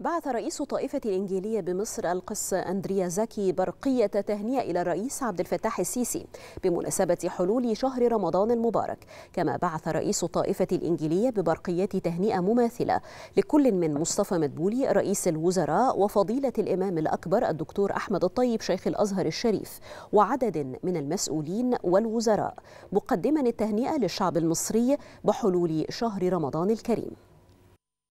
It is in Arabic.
بعث رئيس طائفة الإنجيلية بمصر القس أندريا زكي برقية تهنئة إلى الرئيس عبد الفتاح السيسي بمناسبة حلول شهر رمضان المبارك كما بعث رئيس طائفة الإنجيلية ببرقية تهنئة مماثلة لكل من مصطفى مدبولي رئيس الوزراء وفضيلة الإمام الأكبر الدكتور أحمد الطيب شيخ الأزهر الشريف وعدد من المسؤولين والوزراء مقدما التهنئة للشعب المصري بحلول شهر رمضان الكريم